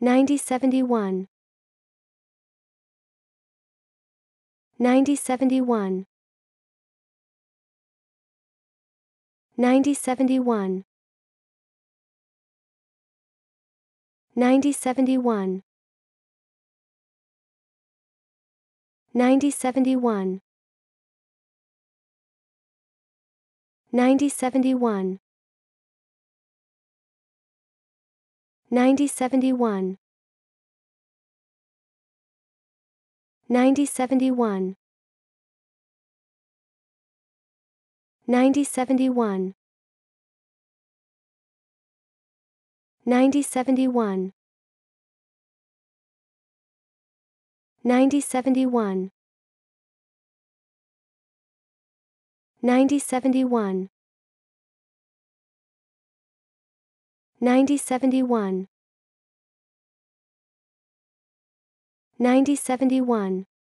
9071 9071 9071 9071 9071 9071 9071 9071 9071 9071 9071 9071 9071 9071